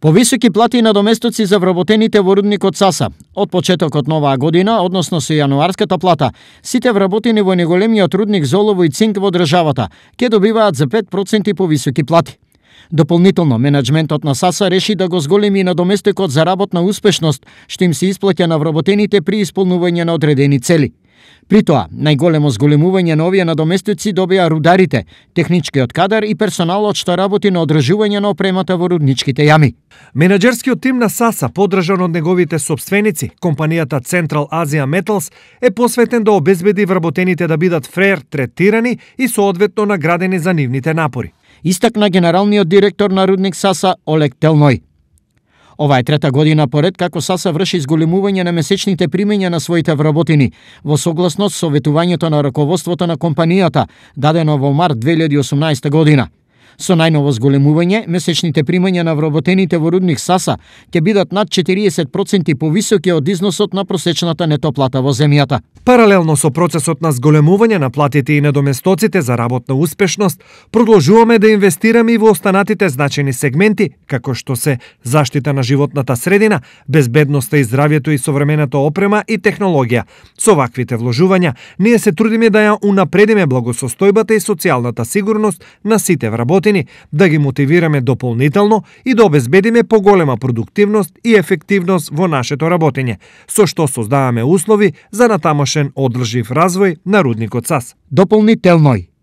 Повисоки плати и надоместоци за вработените во рудникот Саса. Од почетокот нова година, односно со јануарската плата, сите вработени во неголемиот рудник Золово и Цинк во државата ќе добиваат за 5% повисоки плати. Дополнително, менеджментот на САСА реши да го зголеми на надоместекот за работна успешност, што им се исплаќа на вработените при исполнување на одредени цели – При тоа, најголемо зголемување на овие надоместици добија рударите, техничкиот кадар и персоналот што работи на одржување на опремата во рудничките јами. Менеджерскиот тим на САСА, подржан од неговите собственици, компанијата Central Asia Metals, е посветен да обезбеди вработените да бидат фрер третирани и соодветно наградени за нивните напори. Истакна генералниот директор на рудник САСА Олег Телној. Ова е трета година поред како САСА врши изголемување на месечните примења на своите вработени, во согласност со советувањето на раководството на компанијата, дадено во март 2018 година. Со најново зголемување, месечните примања на вработените во рудник САСА ќе бидат над 40% повисоки од износот на просечната нетоплата во земјата. Паралелно со процесот на зголемување на платите и недоместоците за работна успешност, продолжуваме да инвестираме и во останатите значени сегменти, како што се заштита на животната средина, безбедноста и здравјето и современата опрема и технологија. Со ваквите вложувања, ние се трудиме да ја унапредиме благосостојбата и социјалната сигурност на сите вработени вработени да ги мотивираме дополнително и да обезбедиме поголема продуктивност и ефективност во нашето работење, со што создаваме услови за натамошен одржив развој на рудникот САС. Дополнителној